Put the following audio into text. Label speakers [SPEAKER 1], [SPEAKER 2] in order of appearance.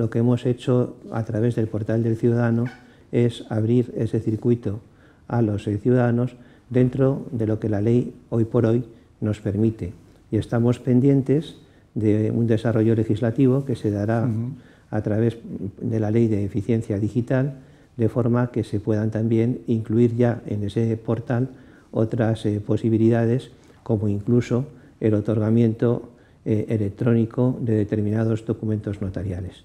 [SPEAKER 1] lo que hemos hecho a través del portal del ciudadano es abrir ese circuito a los ciudadanos dentro de lo que la ley hoy por hoy nos permite. Y estamos pendientes de un desarrollo legislativo que se dará a través de la ley de eficiencia digital, de forma que se puedan también incluir ya en ese portal otras eh, posibilidades, como incluso el otorgamiento eh, electrónico de determinados documentos notariales.